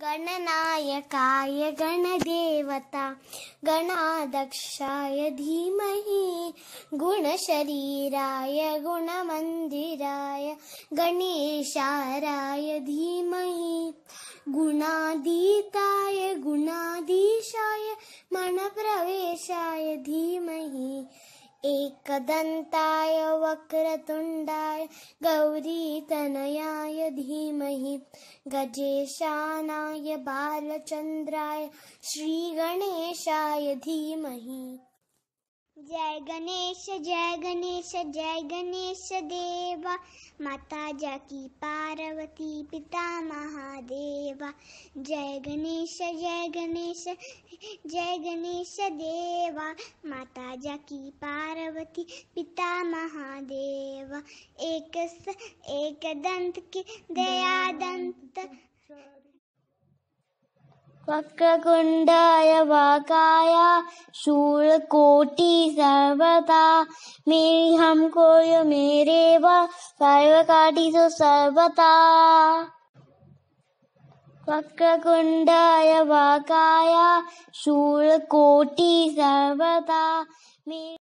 गणनायकाय गणदेवता गणादक्षाय धीमहि गुणशरीराय गुणमन्दिराय गणेशाराय धीमहि गुणादीताय गुणाधीशाय मनप्रवेशाय धीमहि एकदन्ताय वक्रतुण्डाय गौरीतनयाय धीमहि गजेशानाय श्री गणेशाय धीमहि जय गणेश जय गणेश जय गणेश देवा माता जाकी पार्वती पिता महादेवा जय गणेश जय गणेश जय गणेश देवा माता जाकी की पार्वती पिता महादेवा एक एक दंत के दया दंत वक्रकुण्डाय वाकाय शूलकोटि सर्वदा मेरी हमको यो मेरे वा सर्वकाटिसु सर्वदा वक्रकुण्डाय वाकाय शूलकोटि सर्वदा मेरी